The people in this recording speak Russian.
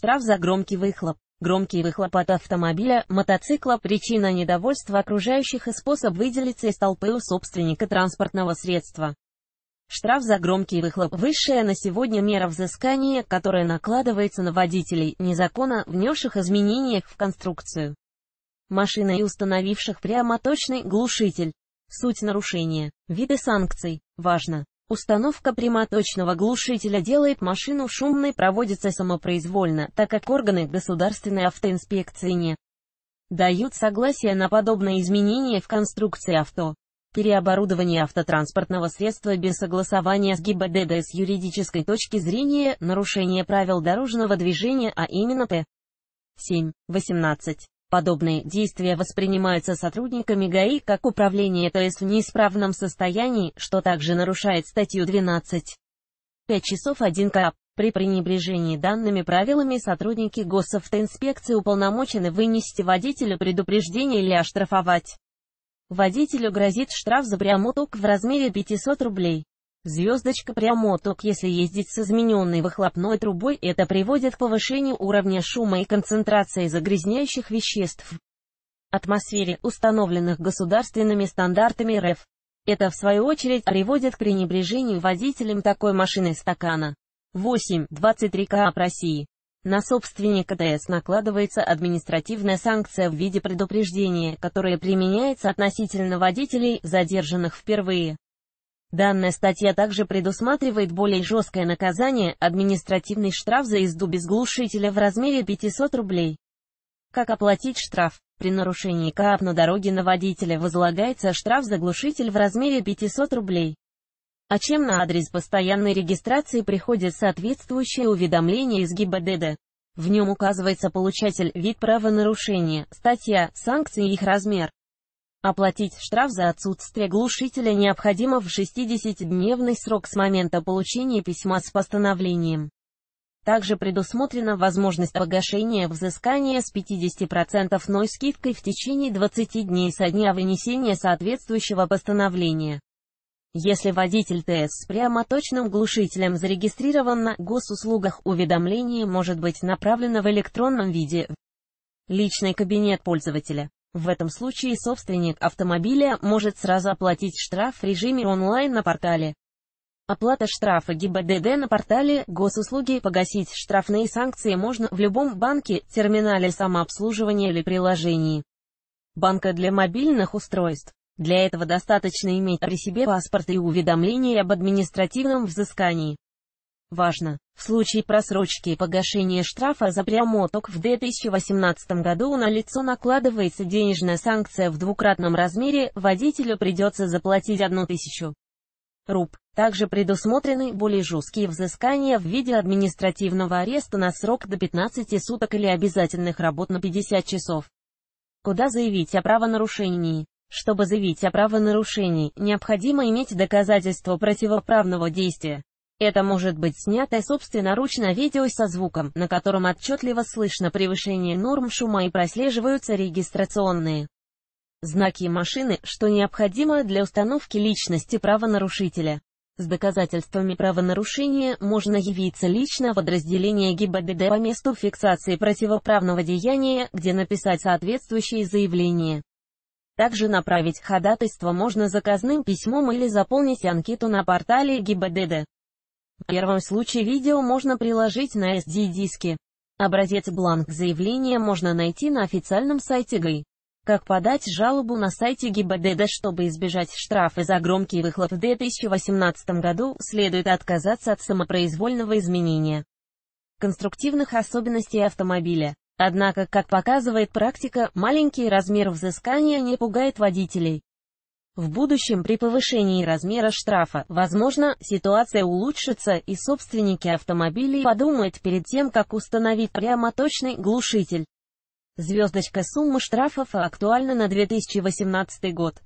штраф за громкий выхлоп. Громкий выхлоп от автомобиля, мотоцикла – причина недовольства окружающих и способ выделиться из толпы у собственника транспортного средства. Штраф за громкий выхлоп – высшая на сегодня мера взыскания, которая накладывается на водителей, незаконно внесших изменения в конструкцию машины и установивших прямоточный глушитель. Суть нарушения. Виды санкций. Важно, Установка прямоточного глушителя делает машину шумной, проводится самопроизвольно, так как органы государственной автоинспекции не дают согласия на подобное изменение в конструкции авто. Переоборудование автотранспортного средства без согласования с ГИБДД с юридической точки зрения – нарушение правил дорожного движения, а именно П. 7, 18. Подобные действия воспринимаются сотрудниками ГАИ как управление ТС в неисправном состоянии, что также нарушает статью 12. 5 часов 1 КАП. При пренебрежении данными правилами сотрудники госавтоинспекции уполномочены вынести водителю предупреждение или оштрафовать. Водителю грозит штраф за прямоток в размере 500 рублей. Звездочка прямоток Если ездить с измененной выхлопной трубой, это приводит к повышению уровня шума и концентрации загрязняющих веществ в атмосфере, установленных государственными стандартами РФ. Это, в свою очередь, приводит к пренебрежению водителем такой машины стакана. 8.23 КАП России. На собственника ТС накладывается административная санкция в виде предупреждения, которое применяется относительно водителей, задержанных впервые. Данная статья также предусматривает более жесткое наказание – административный штраф за езду без глушителя в размере 500 рублей. Как оплатить штраф? При нарушении КАП на дороге на водителя возлагается штраф за глушитель в размере 500 рублей. А чем на адрес постоянной регистрации приходит соответствующее уведомление из ГИБДД. В нем указывается получатель, вид правонарушения, статья, санкции и их размер. Оплатить штраф за отсутствие глушителя необходимо в 60-дневный срок с момента получения письма с постановлением. Также предусмотрена возможность погашения взыскания с 50% ной скидкой в течение 20 дней со дня вынесения соответствующего постановления. Если водитель ТС с прямо точным глушителем зарегистрирован на госуслугах, уведомление может быть направлено в электронном виде в личный кабинет пользователя. В этом случае собственник автомобиля может сразу оплатить штраф в режиме онлайн на портале. Оплата штрафа ГИБДД на портале госуслуги погасить штрафные санкции можно в любом банке, терминале самообслуживания или приложении. Банка для мобильных устройств. Для этого достаточно иметь при себе паспорт и уведомление об административном взыскании. Важно! В случае просрочки и погашения штрафа за прямоток в 2018 году на лицо накладывается денежная санкция в двукратном размере, водителю придется заплатить 1000 руб. Также предусмотрены более жесткие взыскания в виде административного ареста на срок до 15 суток или обязательных работ на 50 часов. Куда заявить о правонарушении? Чтобы заявить о правонарушении, необходимо иметь доказательство противоправного действия. Это может быть снятое собственноручно видео со звуком, на котором отчетливо слышно превышение норм шума и прослеживаются регистрационные знаки машины, что необходимо для установки личности правонарушителя. С доказательствами правонарушения можно явиться лично в подразделение ГИБДД по месту фиксации противоправного деяния, где написать соответствующее заявление. Также направить ходатайство можно заказным письмом или заполнить анкету на портале ГИБДД. В первом случае видео можно приложить на SD-диски. Образец бланк заявления можно найти на официальном сайте ГАИ. Как подать жалобу на сайте ГИБДД, чтобы избежать штрафа за громкий выхлоп в 2018 году, следует отказаться от самопроизвольного изменения конструктивных особенностей автомобиля. Однако, как показывает практика, маленький размер взыскания не пугает водителей. В будущем при повышении размера штрафа, возможно, ситуация улучшится, и собственники автомобилей подумают перед тем, как установить прямо точный глушитель. Звездочка сумма штрафов актуальна на 2018 год.